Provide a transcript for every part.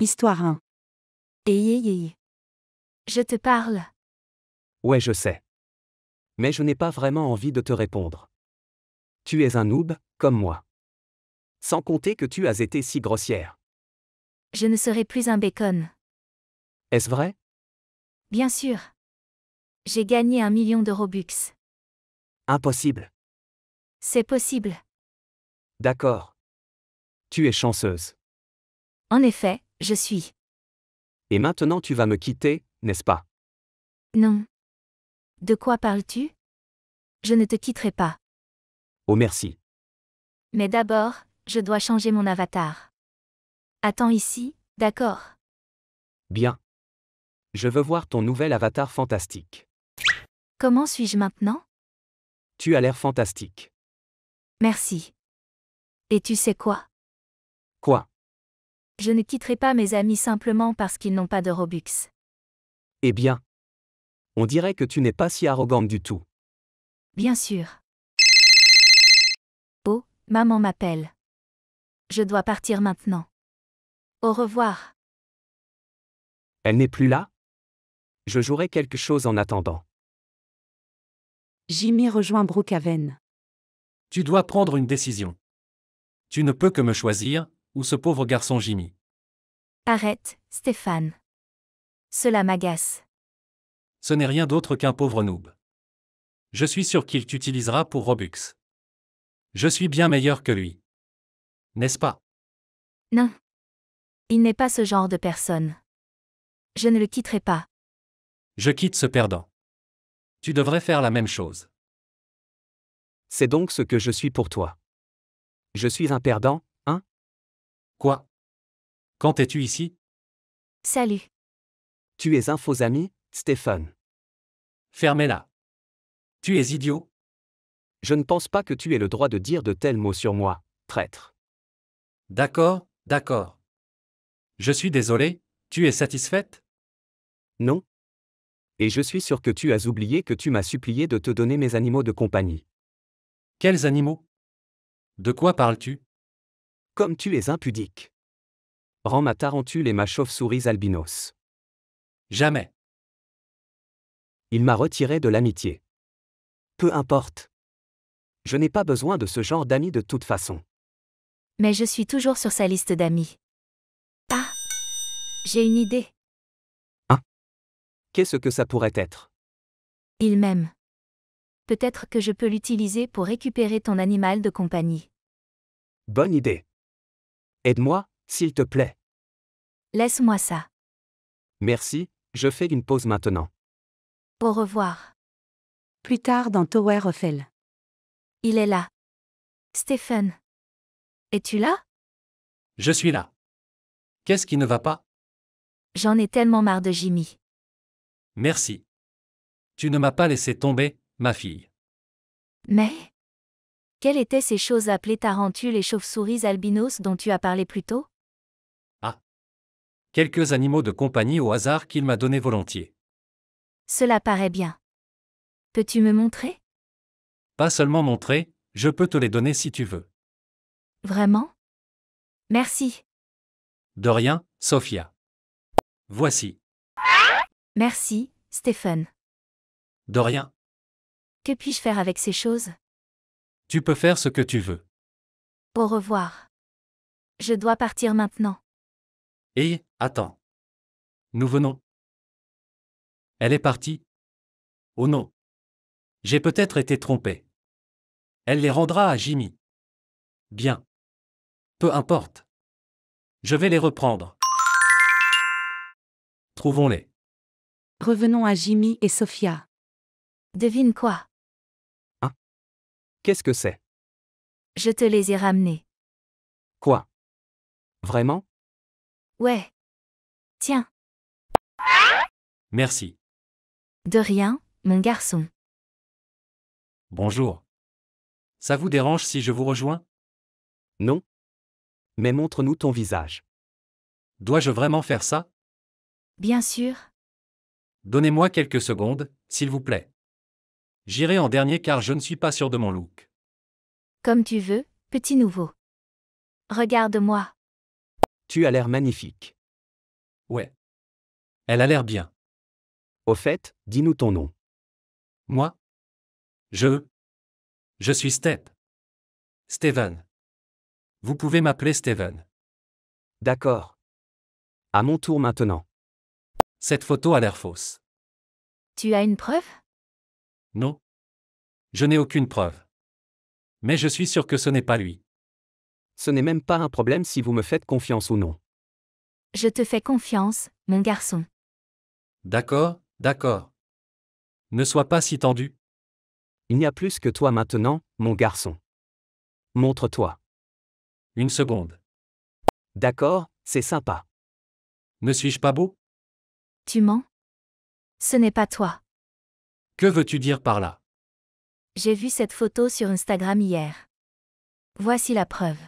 Histoire 1. Eh. Je te parle. Ouais, je sais. Mais je n'ai pas vraiment envie de te répondre. Tu es un noob, comme moi. Sans compter que tu as été si grossière. Je ne serai plus un bacon. Est-ce vrai Bien sûr. J'ai gagné un million de Robux. Impossible. C'est possible. D'accord. Tu es chanceuse. En effet, je suis. Et maintenant tu vas me quitter, n'est-ce pas Non. De quoi parles-tu Je ne te quitterai pas. Oh merci. Mais d'abord, je dois changer mon avatar. Attends ici, d'accord Bien. Je veux voir ton nouvel avatar fantastique. Comment suis-je maintenant Tu as l'air fantastique. Merci. Et tu sais quoi Quoi je ne quitterai pas mes amis simplement parce qu'ils n'ont pas de Robux. Eh bien. On dirait que tu n'es pas si arrogante du tout. Bien sûr. Oh, maman m'appelle. Je dois partir maintenant. Au revoir. Elle n'est plus là Je jouerai quelque chose en attendant. Jimmy rejoint Brookhaven. Tu dois prendre une décision. Tu ne peux que me choisir, ou ce pauvre garçon Jimmy. Arrête, Stéphane. Cela m'agace. Ce n'est rien d'autre qu'un pauvre noob. Je suis sûr qu'il t'utilisera pour Robux. Je suis bien meilleur que lui. N'est-ce pas Non. Il n'est pas ce genre de personne. Je ne le quitterai pas. Je quitte ce perdant. Tu devrais faire la même chose. C'est donc ce que je suis pour toi. Je suis un perdant, hein Quoi quand es-tu ici Salut. Tu es un faux ami, Stéphane. Fermez-la. Tu es idiot Je ne pense pas que tu aies le droit de dire de tels mots sur moi, traître. D'accord, d'accord. Je suis désolé, tu es satisfaite Non. Et je suis sûr que tu as oublié que tu m'as supplié de te donner mes animaux de compagnie. Quels animaux De quoi parles-tu Comme tu es impudique rend ma tarentule et ma chauve-souris albinos. Jamais. Il m'a retiré de l'amitié. Peu importe. Je n'ai pas besoin de ce genre d'amis de toute façon. Mais je suis toujours sur sa liste d'amis. Ah J'ai une idée. Hein Qu'est-ce que ça pourrait être Il m'aime. Peut-être que je peux l'utiliser pour récupérer ton animal de compagnie. Bonne idée. Aide-moi, s'il te plaît. Laisse-moi ça. Merci, je fais une pause maintenant. Au revoir. Plus tard dans Tower of Hell. Il est là. Stephen. Es-tu là Je suis là. Qu'est-ce qui ne va pas J'en ai tellement marre de Jimmy. Merci. Tu ne m'as pas laissé tomber, ma fille. Mais Quelles étaient ces choses appelées Tarentule et chauves-souris albinos dont tu as parlé plus tôt Quelques animaux de compagnie au hasard qu'il m'a donné volontiers. Cela paraît bien. Peux-tu me montrer Pas seulement montrer, je peux te les donner si tu veux. Vraiment Merci. De rien, Sophia. Voici. Merci, Stephen. De rien. Que puis-je faire avec ces choses Tu peux faire ce que tu veux. Au revoir. Je dois partir maintenant. Et attends. Nous venons. Elle est partie. Oh non. J'ai peut-être été trompé. Elle les rendra à Jimmy. Bien. Peu importe. Je vais les reprendre. Trouvons-les. Revenons à Jimmy et Sophia. Devine quoi hein? Qu'est-ce que c'est Je te les ai ramenés. Quoi Vraiment Ouais. Tiens. Merci. De rien, mon garçon. Bonjour. Ça vous dérange si je vous rejoins Non. Mais montre-nous ton visage. Dois-je vraiment faire ça Bien sûr. Donnez-moi quelques secondes, s'il vous plaît. J'irai en dernier car je ne suis pas sûr de mon look. Comme tu veux, petit nouveau. Regarde-moi. Tu as l'air magnifique. Ouais. Elle a l'air bien. Au fait, dis-nous ton nom. Moi Je Je suis Step. Steven. Vous pouvez m'appeler Steven. D'accord. À mon tour maintenant. Cette photo a l'air fausse. Tu as une preuve Non. Je n'ai aucune preuve. Mais je suis sûr que ce n'est pas lui. Ce n'est même pas un problème si vous me faites confiance ou non. Je te fais confiance, mon garçon. D'accord, d'accord. Ne sois pas si tendu. Il n'y a plus que toi maintenant, mon garçon. Montre-toi. Une seconde. D'accord, c'est sympa. Ne suis-je pas beau Tu mens Ce n'est pas toi. Que veux-tu dire par là J'ai vu cette photo sur Instagram hier. Voici la preuve.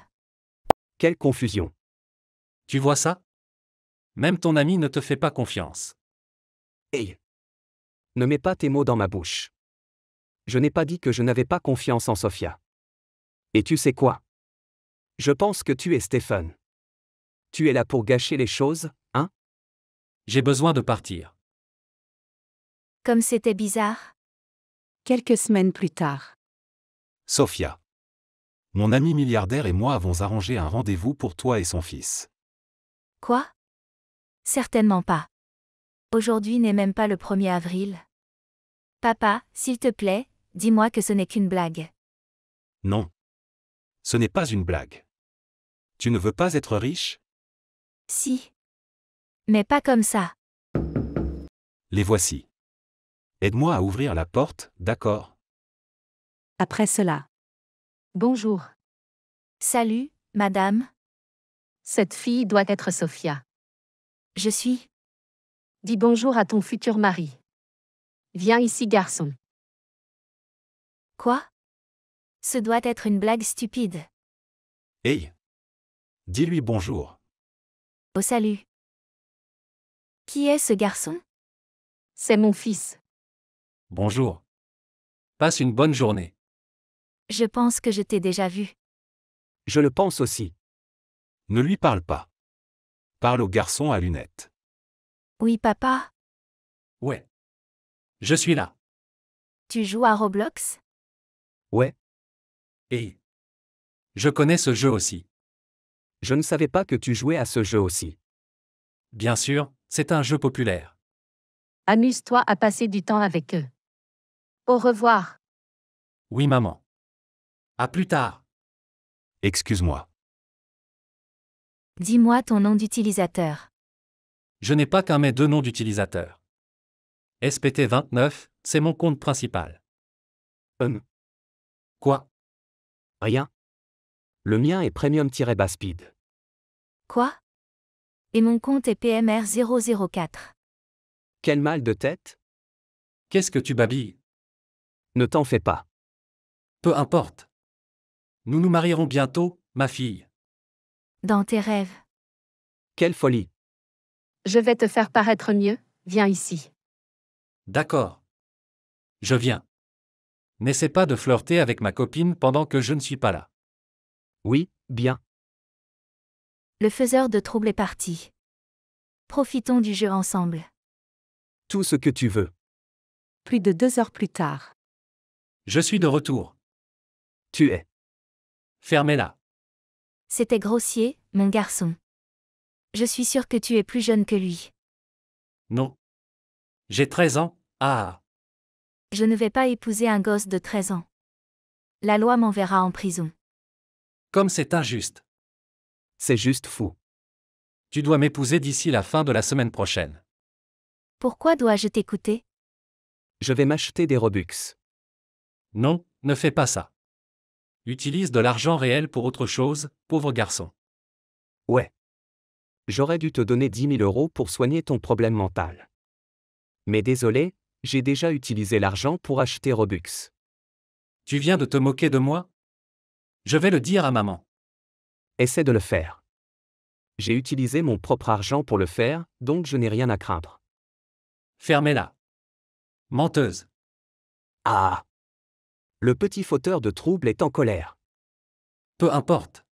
Quelle confusion. Tu vois ça Même ton ami ne te fait pas confiance. Hey Ne mets pas tes mots dans ma bouche. Je n'ai pas dit que je n'avais pas confiance en Sofia. Et tu sais quoi Je pense que tu es Stéphane. Tu es là pour gâcher les choses, hein J'ai besoin de partir. Comme c'était bizarre. Quelques semaines plus tard. Sofia. Mon ami milliardaire et moi avons arrangé un rendez-vous pour toi et son fils. Quoi Certainement pas. Aujourd'hui n'est même pas le 1er avril. Papa, s'il te plaît, dis-moi que ce n'est qu'une blague. Non. Ce n'est pas une blague. Tu ne veux pas être riche Si. Mais pas comme ça. Les voici. Aide-moi à ouvrir la porte, d'accord Après cela, Bonjour. Salut, madame. Cette fille doit être Sophia. Je suis. Dis bonjour à ton futur mari. Viens ici, garçon. Quoi Ce doit être une blague stupide. Hey Dis-lui bonjour. Au salut. Qui est ce garçon C'est mon fils. Bonjour. Passe une bonne journée. Je pense que je t'ai déjà vu. Je le pense aussi. Ne lui parle pas. Parle au garçon à lunettes. Oui, papa. Ouais. Je suis là. Tu joues à Roblox Ouais. Et je connais ce jeu aussi. Je ne savais pas que tu jouais à ce jeu aussi. Bien sûr, c'est un jeu populaire. Amuse-toi à passer du temps avec eux. Au revoir. Oui, maman. À plus tard. Excuse-moi. Dis-moi ton nom d'utilisateur. Je n'ai pas qu'un mais deux noms d'utilisateur. SPT29, c'est mon compte principal. Hum. Quoi Rien. Le mien est premium-baspeed. Quoi Et mon compte est PMR004. Quel mal de tête Qu'est-ce que tu babilles Ne t'en fais pas. Peu importe. Nous nous marierons bientôt, ma fille. Dans tes rêves. Quelle folie. Je vais te faire paraître mieux, viens ici. D'accord. Je viens. N'essaie pas de flirter avec ma copine pendant que je ne suis pas là. Oui, bien. Le faiseur de troubles est parti. Profitons du jeu ensemble. Tout ce que tu veux. Plus de deux heures plus tard. Je suis de retour. Tu es. Fermez-la. C'était grossier, mon garçon. Je suis sûr que tu es plus jeune que lui. Non. J'ai 13 ans, ah. Je ne vais pas épouser un gosse de 13 ans. La loi m'enverra en prison. Comme c'est injuste. C'est juste fou. Tu dois m'épouser d'ici la fin de la semaine prochaine. Pourquoi dois-je t'écouter Je vais m'acheter des Robux. Non, ne fais pas ça. Utilise de l'argent réel pour autre chose, pauvre garçon. Ouais. J'aurais dû te donner 10 000 euros pour soigner ton problème mental. Mais désolé, j'ai déjà utilisé l'argent pour acheter Robux. Tu viens de te moquer de moi Je vais le dire à maman. Essaie de le faire. J'ai utilisé mon propre argent pour le faire, donc je n'ai rien à craindre. Fermez-la. Menteuse. Ah le petit fauteur de trouble est en colère. Peu importe.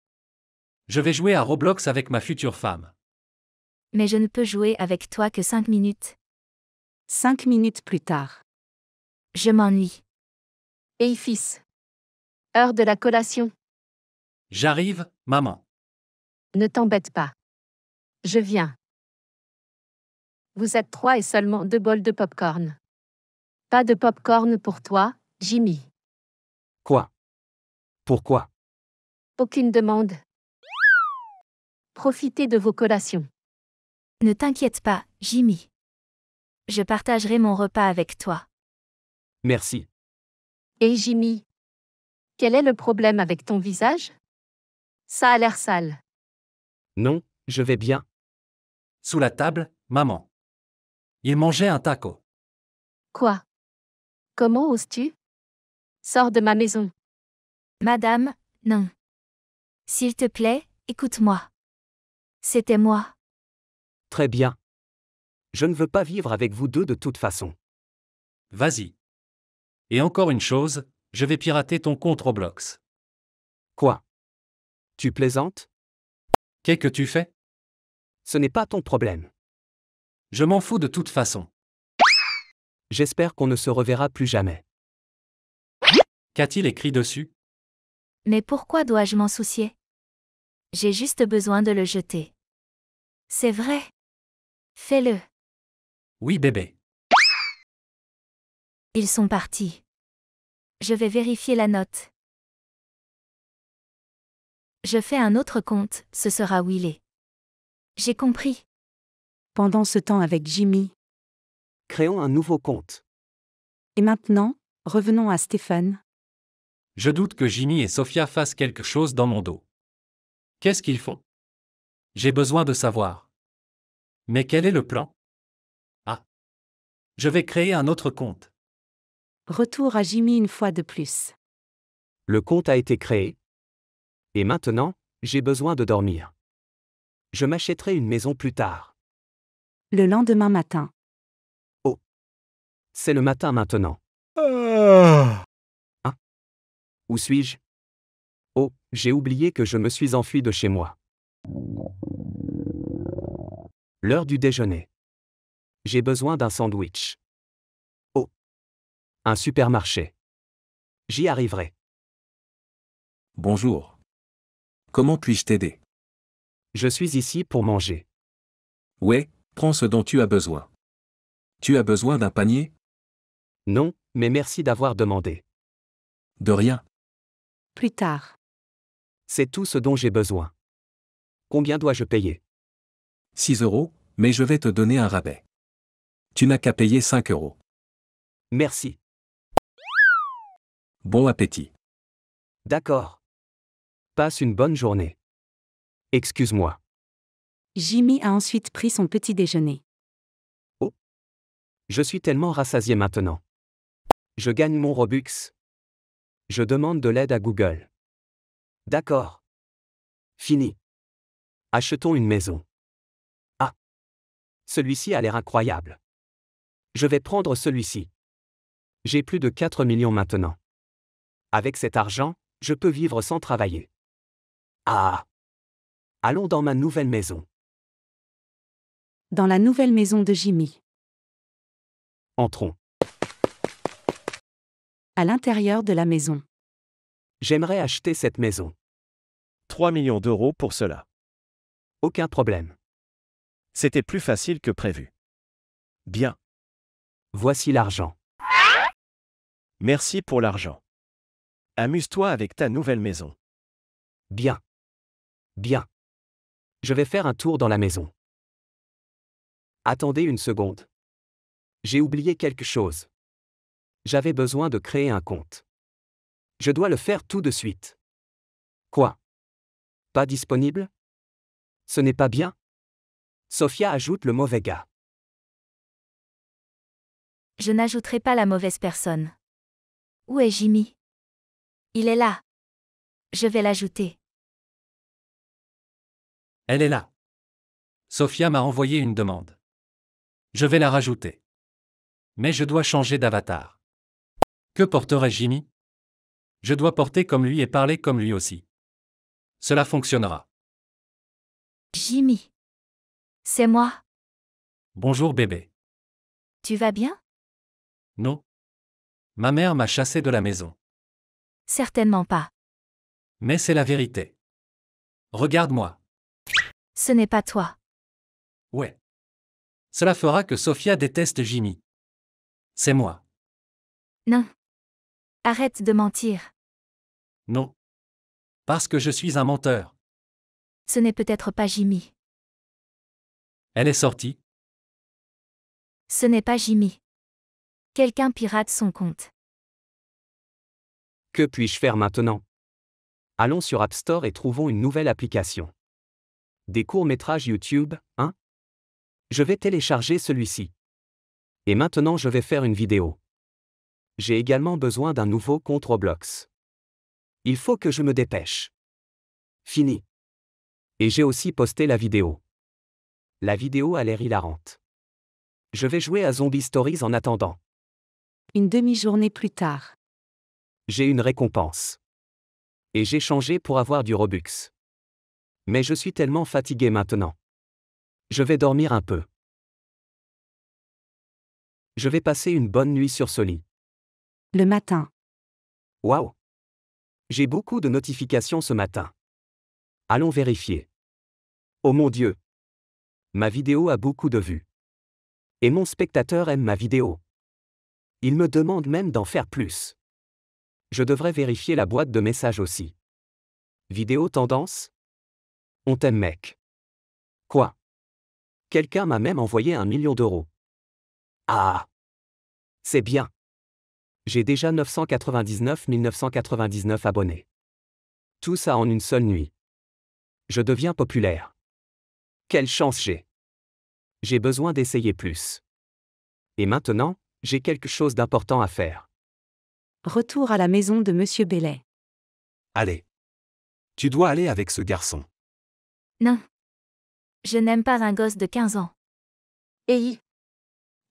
Je vais jouer à Roblox avec ma future femme. Mais je ne peux jouer avec toi que cinq minutes. Cinq minutes plus tard. Je m'ennuie. Hey fils. Heure de la collation. J'arrive, maman. Ne t'embête pas. Je viens. Vous êtes trois et seulement deux bols de pop-corn. Pas de pop-corn pour toi, Jimmy. Quoi Pourquoi Aucune demande. Profitez de vos collations. Ne t'inquiète pas, Jimmy. Je partagerai mon repas avec toi. Merci. Et Jimmy Quel est le problème avec ton visage Ça a l'air sale. Non, je vais bien. Sous la table, maman. Il mangeait un taco. Quoi Comment oses-tu Sors de ma maison. Madame, non. S'il te plaît, écoute-moi. C'était moi. Très bien. Je ne veux pas vivre avec vous deux de toute façon. Vas-y. Et encore une chose, je vais pirater ton compte Roblox. Quoi Tu plaisantes Qu'est-ce que tu fais Ce n'est pas ton problème. Je m'en fous de toute façon. J'espère qu'on ne se reverra plus jamais. Qu'a-t-il écrit dessus Mais pourquoi dois-je m'en soucier J'ai juste besoin de le jeter. C'est vrai. Fais-le. Oui bébé. Ils sont partis. Je vais vérifier la note. Je fais un autre compte, ce sera Willy. J'ai compris. Pendant ce temps avec Jimmy. Créons un nouveau compte. Et maintenant, revenons à Stéphane, je doute que Jimmy et Sophia fassent quelque chose dans mon dos. Qu'est-ce qu'ils font J'ai besoin de savoir. Mais quel est le plan Ah. Je vais créer un autre compte. Retour à Jimmy une fois de plus. Le compte a été créé. Et maintenant, j'ai besoin de dormir. Je m'achèterai une maison plus tard. Le lendemain matin. Oh. C'est le matin maintenant. Ah où suis-je Oh, j'ai oublié que je me suis enfui de chez moi. L'heure du déjeuner. J'ai besoin d'un sandwich. Oh. Un supermarché. J'y arriverai. Bonjour. Comment puis-je t'aider Je suis ici pour manger. Ouais, prends ce dont tu as besoin. Tu as besoin d'un panier Non, mais merci d'avoir demandé. De rien plus tard. C'est tout ce dont j'ai besoin. Combien dois-je payer 6 euros, mais je vais te donner un rabais. Tu n'as qu'à payer 5 euros. Merci. Bon appétit. D'accord. Passe une bonne journée. Excuse-moi. Jimmy a ensuite pris son petit déjeuner. Oh Je suis tellement rassasié maintenant. Je gagne mon Robux. Je demande de l'aide à Google. D'accord. Fini. Achetons une maison. Ah. Celui-ci a l'air incroyable. Je vais prendre celui-ci. J'ai plus de 4 millions maintenant. Avec cet argent, je peux vivre sans travailler. Ah. Allons dans ma nouvelle maison. Dans la nouvelle maison de Jimmy. Entrons à l'intérieur de la maison. J'aimerais acheter cette maison. 3 millions d'euros pour cela. Aucun problème. C'était plus facile que prévu. Bien. Voici l'argent. Merci pour l'argent. Amuse-toi avec ta nouvelle maison. Bien. Bien. Je vais faire un tour dans la maison. Attendez une seconde. J'ai oublié quelque chose. J'avais besoin de créer un compte. Je dois le faire tout de suite. Quoi Pas disponible Ce n'est pas bien Sophia ajoute le mauvais gars. Je n'ajouterai pas la mauvaise personne. Où est Jimmy Il est là. Je vais l'ajouter. Elle est là. Sophia m'a envoyé une demande. Je vais la rajouter. Mais je dois changer d'avatar. Que porterait Jimmy Je dois porter comme lui et parler comme lui aussi. Cela fonctionnera. Jimmy. C'est moi. Bonjour bébé. Tu vas bien Non. Ma mère m'a chassé de la maison. Certainement pas. Mais c'est la vérité. Regarde-moi. Ce n'est pas toi. Ouais. Cela fera que Sophia déteste Jimmy. C'est moi. Non. Arrête de mentir. Non. Parce que je suis un menteur. Ce n'est peut-être pas Jimmy. Elle est sortie. Ce n'est pas Jimmy. Quelqu'un pirate son compte. Que puis-je faire maintenant Allons sur App Store et trouvons une nouvelle application. Des courts-métrages YouTube, hein Je vais télécharger celui-ci. Et maintenant je vais faire une vidéo. J'ai également besoin d'un nouveau compte Roblox. Il faut que je me dépêche. Fini. Et j'ai aussi posté la vidéo. La vidéo a l'air hilarante. Je vais jouer à Zombie Stories en attendant. Une demi-journée plus tard. J'ai une récompense. Et j'ai changé pour avoir du Robux. Mais je suis tellement fatigué maintenant. Je vais dormir un peu. Je vais passer une bonne nuit sur ce lit le matin. Waouh J'ai beaucoup de notifications ce matin. Allons vérifier. Oh mon Dieu Ma vidéo a beaucoup de vues. Et mon spectateur aime ma vidéo. Il me demande même d'en faire plus. Je devrais vérifier la boîte de messages aussi. Vidéo tendance On t'aime mec. Quoi Quelqu'un m'a même envoyé un million d'euros. Ah C'est bien. J'ai déjà 999 999 abonnés. Tout ça en une seule nuit. Je deviens populaire. Quelle chance j'ai. J'ai besoin d'essayer plus. Et maintenant, j'ai quelque chose d'important à faire. Retour à la maison de Monsieur Bellet. Allez. Tu dois aller avec ce garçon. Non. Je n'aime pas un gosse de 15 ans. Et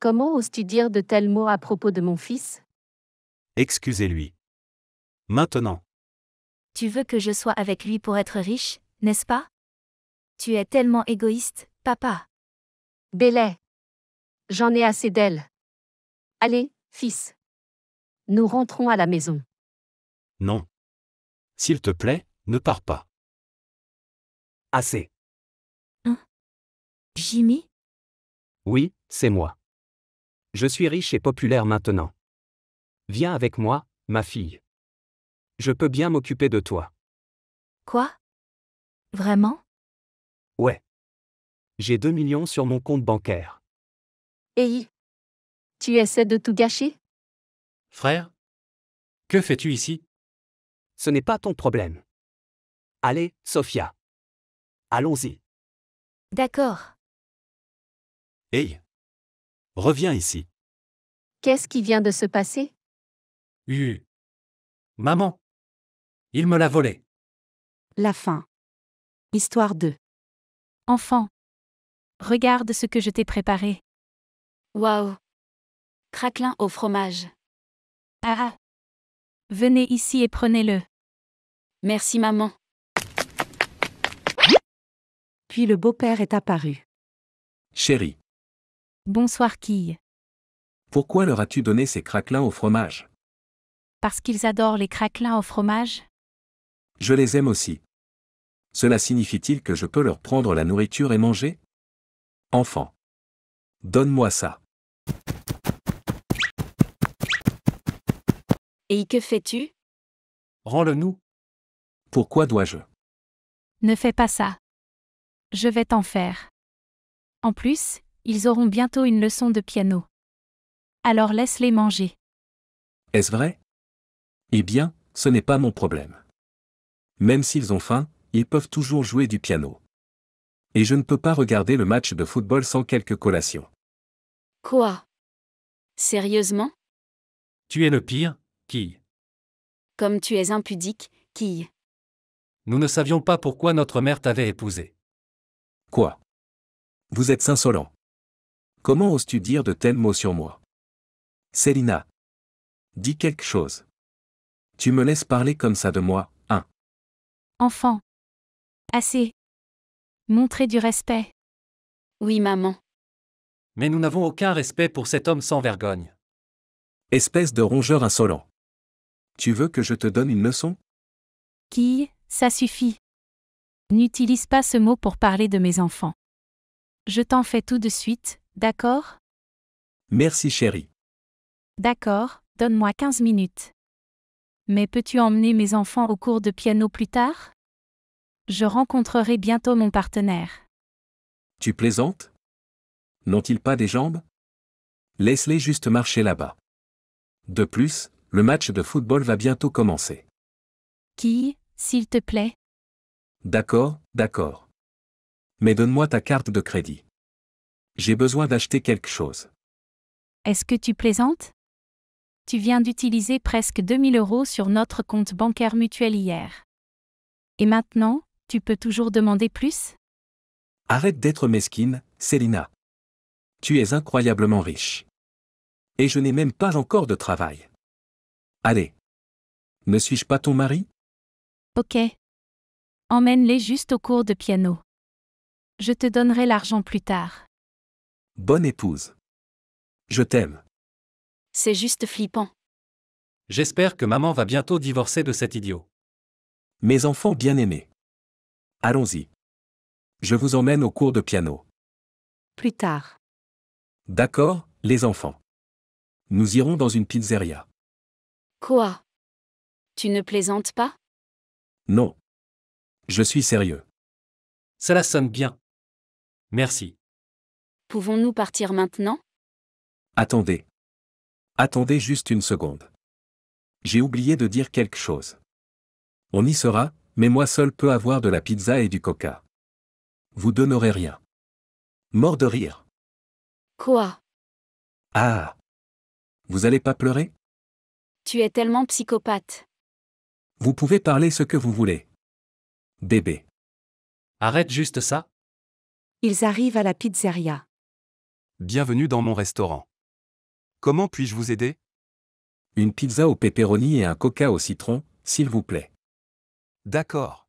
Comment oses-tu dire de tels mots à propos de mon fils Excusez-lui. Maintenant. Tu veux que je sois avec lui pour être riche, n'est-ce pas Tu es tellement égoïste, papa. Belay. J'en ai assez d'elle. Allez, fils. Nous rentrons à la maison. Non. S'il te plaît, ne pars pas. Assez. Hein Jimmy Oui, c'est moi. Je suis riche et populaire maintenant. Viens avec moi, ma fille. Je peux bien m'occuper de toi. Quoi Vraiment Ouais. J'ai 2 millions sur mon compte bancaire. Hey Tu essaies de tout gâcher Frère Que fais-tu ici Ce n'est pas ton problème. Allez, Sophia. Allons-y. D'accord. Hey Reviens ici. Qu'est-ce qui vient de se passer Maman. Il me l'a volé. La fin. Histoire 2. Enfant. Regarde ce que je t'ai préparé. Waouh. Craquelin au fromage. Ah, ah. Venez ici et prenez-le. Merci maman. Puis le beau-père est apparu. Chérie. Bonsoir quille. Pourquoi leur as-tu donné ces craquelins au fromage parce qu'ils adorent les craquelins au fromage Je les aime aussi. Cela signifie-t-il que je peux leur prendre la nourriture et manger Enfant. Donne-moi ça. Et que fais-tu Rends-le-nous. Pourquoi dois-je Ne fais pas ça. Je vais t'en faire. En plus, ils auront bientôt une leçon de piano. Alors laisse-les manger. Est-ce vrai eh bien, ce n'est pas mon problème. Même s'ils ont faim, ils peuvent toujours jouer du piano. Et je ne peux pas regarder le match de football sans quelques collations. Quoi Sérieusement Tu es le pire, qui Comme tu es impudique, qui Nous ne savions pas pourquoi notre mère t'avait épousé. Quoi Vous êtes insolent. Comment oses-tu dire de tels mots sur moi Célina. Dis quelque chose. Tu me laisses parler comme ça de moi, hein Enfant. Assez. Montrez du respect. Oui, maman. Mais nous n'avons aucun respect pour cet homme sans vergogne. Espèce de rongeur insolent. Tu veux que je te donne une leçon Qui, ça suffit. N'utilise pas ce mot pour parler de mes enfants. Je t'en fais tout de suite, d'accord Merci chérie. D'accord, donne-moi 15 minutes. Mais peux-tu emmener mes enfants au cours de piano plus tard Je rencontrerai bientôt mon partenaire. Tu plaisantes N'ont-ils pas des jambes Laisse-les juste marcher là-bas. De plus, le match de football va bientôt commencer. Qui, s'il te plaît D'accord, d'accord. Mais donne-moi ta carte de crédit. J'ai besoin d'acheter quelque chose. Est-ce que tu plaisantes tu viens d'utiliser presque 2000 euros sur notre compte bancaire mutuel hier. Et maintenant, tu peux toujours demander plus Arrête d'être mesquine, Célina. Tu es incroyablement riche. Et je n'ai même pas encore de travail. Allez. Ne suis-je pas ton mari Ok. Emmène-les juste au cours de piano. Je te donnerai l'argent plus tard. Bonne épouse. Je t'aime. C'est juste flippant. J'espère que maman va bientôt divorcer de cet idiot. Mes enfants bien-aimés. Allons-y. Je vous emmène au cours de piano. Plus tard. D'accord, les enfants. Nous irons dans une pizzeria. Quoi Tu ne plaisantes pas Non. Je suis sérieux. Cela sonne bien. Merci. Pouvons-nous partir maintenant Attendez. Attendez juste une seconde. J'ai oublié de dire quelque chose. On y sera, mais moi seul peux avoir de la pizza et du coca. Vous donnerez rien. Mort de rire. Quoi Ah Vous allez pas pleurer Tu es tellement psychopathe. Vous pouvez parler ce que vous voulez. Bébé. Arrête juste ça. Ils arrivent à la pizzeria. Bienvenue dans mon restaurant. Comment puis-je vous aider Une pizza au pepperoni et un coca au citron, s'il vous plaît. D'accord.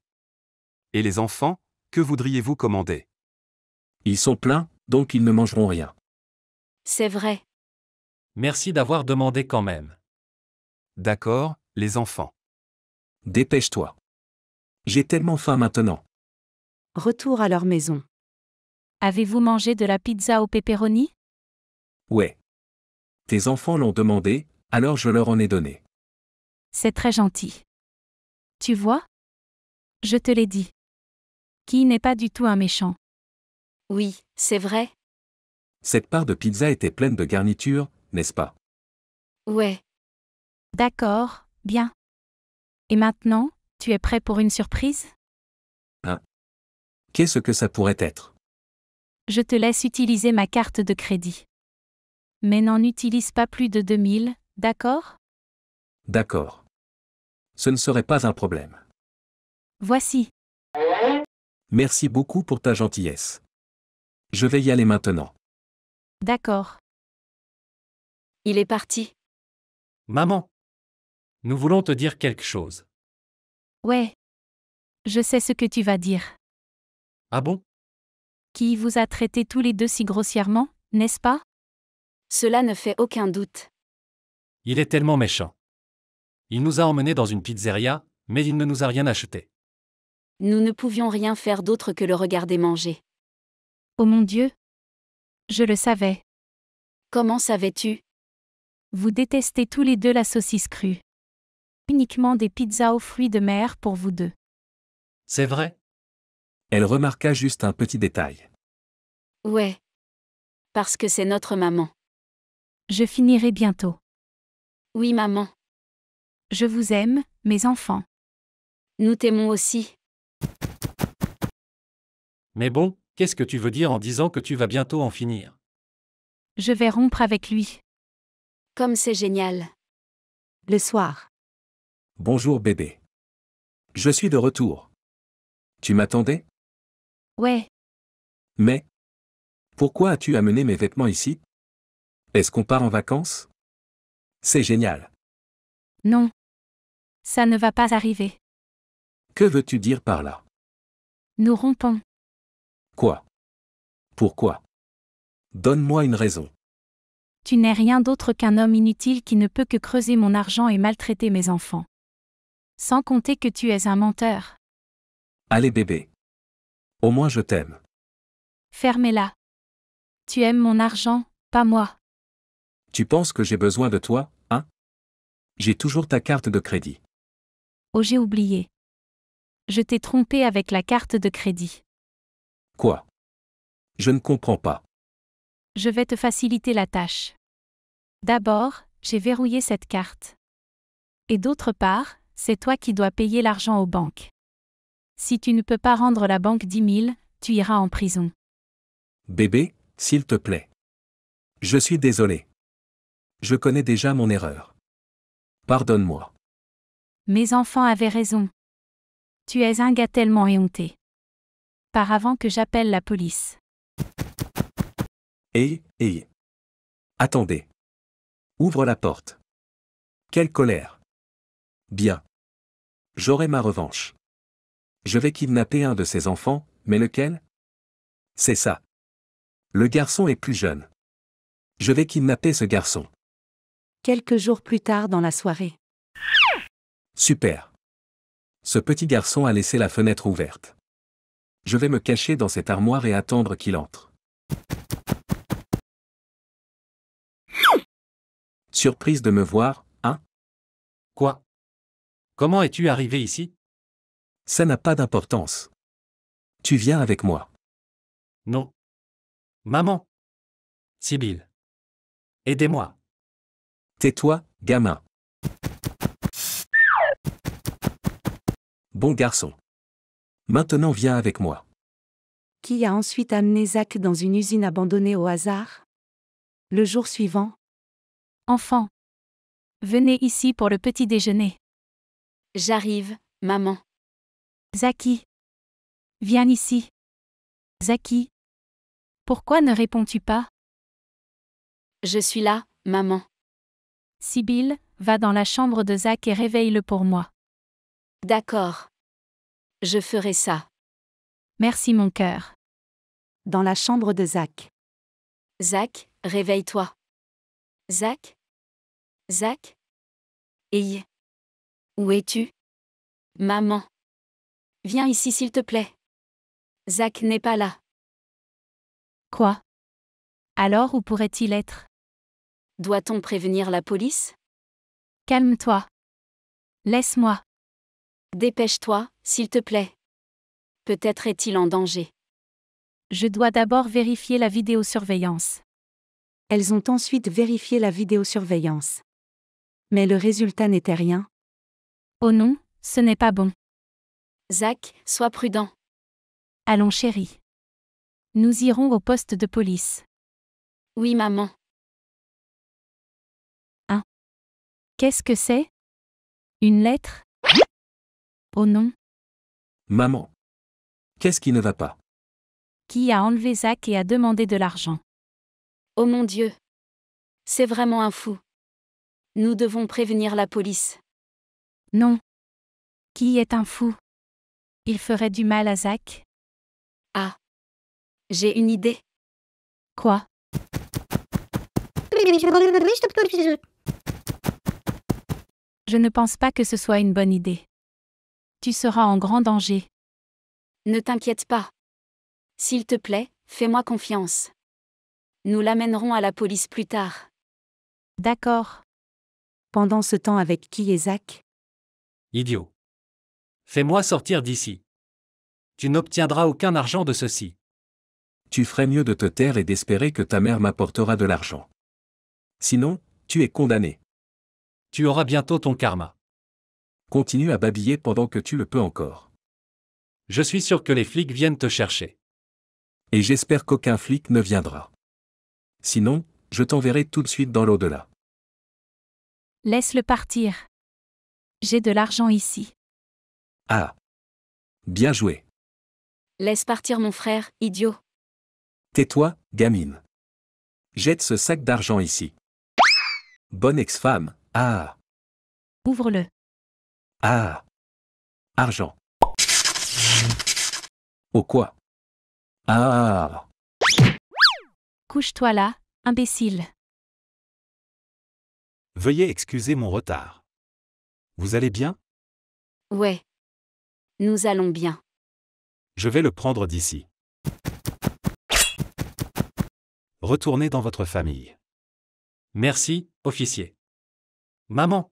Et les enfants, que voudriez-vous commander Ils sont pleins, donc ils ne mangeront rien. C'est vrai. Merci d'avoir demandé quand même. D'accord, les enfants. Dépêche-toi. J'ai tellement faim maintenant. Retour à leur maison. Avez-vous mangé de la pizza au pepperoni Ouais. Tes enfants l'ont demandé, alors je leur en ai donné. C'est très gentil. Tu vois Je te l'ai dit. Qui n'est pas du tout un méchant. Oui, c'est vrai. Cette part de pizza était pleine de garniture, n'est-ce pas Ouais. D'accord, bien. Et maintenant, tu es prêt pour une surprise Hein Qu'est-ce que ça pourrait être Je te laisse utiliser ma carte de crédit. Mais n'en utilise pas plus de 2000, d'accord D'accord. Ce ne serait pas un problème. Voici. Merci beaucoup pour ta gentillesse. Je vais y aller maintenant. D'accord. Il est parti. Maman. Nous voulons te dire quelque chose. Ouais. Je sais ce que tu vas dire. Ah bon Qui vous a traité tous les deux si grossièrement, n'est-ce pas cela ne fait aucun doute. Il est tellement méchant. Il nous a emmenés dans une pizzeria, mais il ne nous a rien acheté. Nous ne pouvions rien faire d'autre que le regarder manger. Oh mon Dieu Je le savais. Comment savais-tu Vous détestez tous les deux la saucisse crue. Uniquement des pizzas aux fruits de mer pour vous deux. C'est vrai Elle remarqua juste un petit détail. Ouais. Parce que c'est notre maman. Je finirai bientôt. Oui, maman. Je vous aime, mes enfants. Nous t'aimons aussi. Mais bon, qu'est-ce que tu veux dire en disant que tu vas bientôt en finir Je vais rompre avec lui. Comme c'est génial. Le soir. Bonjour bébé. Je suis de retour. Tu m'attendais Ouais. Mais Pourquoi as-tu amené mes vêtements ici est-ce qu'on part en vacances C'est génial. Non. Ça ne va pas arriver. Que veux-tu dire par là Nous rompons. Quoi Pourquoi Donne-moi une raison. Tu n'es rien d'autre qu'un homme inutile qui ne peut que creuser mon argent et maltraiter mes enfants. Sans compter que tu es un menteur. Allez bébé. Au moins je t'aime. Fermez-la. Tu aimes mon argent, pas moi. Tu penses que j'ai besoin de toi, hein J'ai toujours ta carte de crédit. Oh, j'ai oublié. Je t'ai trompé avec la carte de crédit. Quoi Je ne comprends pas. Je vais te faciliter la tâche. D'abord, j'ai verrouillé cette carte. Et d'autre part, c'est toi qui dois payer l'argent aux banques. Si tu ne peux pas rendre la banque 10 000, tu iras en prison. Bébé, s'il te plaît. Je suis désolé. Je connais déjà mon erreur. Pardonne-moi. Mes enfants avaient raison. Tu es un gars tellement éhonté. Par avant que j'appelle la police. Hé, eh, hé. Eh. Attendez. Ouvre la porte. Quelle colère. Bien. J'aurai ma revanche. Je vais kidnapper un de ses enfants, mais lequel C'est ça. Le garçon est plus jeune. Je vais kidnapper ce garçon quelques jours plus tard dans la soirée. Super. Ce petit garçon a laissé la fenêtre ouverte. Je vais me cacher dans cette armoire et attendre qu'il entre. Surprise de me voir, hein Quoi Comment es-tu arrivé ici Ça n'a pas d'importance. Tu viens avec moi. Non. Maman. Sibyl. Aidez-moi. Tais-toi, gamin. Bon garçon. Maintenant viens avec moi. Qui a ensuite amené Zach dans une usine abandonnée au hasard Le jour suivant Enfant. Venez ici pour le petit déjeuner. J'arrive, maman. Zaki. Viens ici. Zaki. Pourquoi ne réponds-tu pas Je suis là, maman. Sibyl, va dans la chambre de Zach et réveille-le pour moi. D'accord. Je ferai ça. Merci mon cœur. Dans la chambre de Zach. Zach, réveille-toi. Zach Zach Hey Où es-tu Maman Viens ici s'il te plaît. Zach n'est pas là. Quoi Alors où pourrait-il être doit-on prévenir la police Calme-toi. Laisse-moi. Dépêche-toi, s'il te plaît. Peut-être est-il en danger. Je dois d'abord vérifier la vidéosurveillance. Elles ont ensuite vérifié la vidéosurveillance. Mais le résultat n'était rien. Oh non, ce n'est pas bon. Zach, sois prudent. Allons chérie. Nous irons au poste de police. Oui maman. Qu'est-ce que c'est Une lettre Oh non. Maman. Qu'est-ce qui ne va pas Qui a enlevé Zach et a demandé de l'argent Oh mon Dieu. C'est vraiment un fou. Nous devons prévenir la police. Non. Qui est un fou Il ferait du mal à Zach Ah. J'ai une idée. Quoi je ne pense pas que ce soit une bonne idée. Tu seras en grand danger. Ne t'inquiète pas. S'il te plaît, fais-moi confiance. Nous l'amènerons à la police plus tard. D'accord. Pendant ce temps avec qui est Idiot. Fais-moi sortir d'ici. Tu n'obtiendras aucun argent de ceci. Tu ferais mieux de te taire et d'espérer que ta mère m'apportera de l'argent. Sinon, tu es condamné. Tu auras bientôt ton karma. Continue à babiller pendant que tu le peux encore. Je suis sûr que les flics viennent te chercher. Et j'espère qu'aucun flic ne viendra. Sinon, je t'enverrai tout de suite dans l'au-delà. Laisse-le partir. J'ai de l'argent ici. Ah. Bien joué. Laisse partir mon frère, idiot. Tais-toi, gamine. Jette ce sac d'argent ici. Bonne ex-femme, ah. Ouvre-le. Ah. Argent. Oh quoi Ah. Couche-toi là, imbécile. Veuillez excuser mon retard. Vous allez bien Ouais. Nous allons bien. Je vais le prendre d'ici. Retournez dans votre famille. Merci, officier. Maman.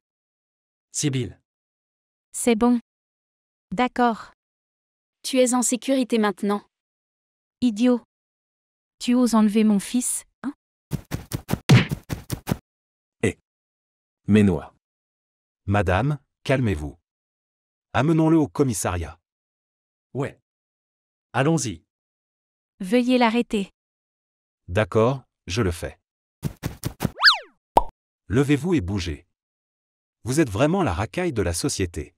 Sibyl. C'est bon. D'accord. Tu es en sécurité maintenant. Idiot. Tu oses enlever mon fils, hein Eh. Hey. Madame, calmez-vous. Amenons-le au commissariat. Ouais. Allons-y. Veuillez l'arrêter. D'accord, je le fais. Levez-vous et bougez. Vous êtes vraiment la racaille de la société.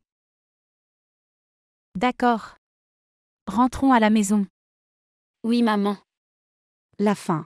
D'accord. Rentrons à la maison. Oui, maman. La fin.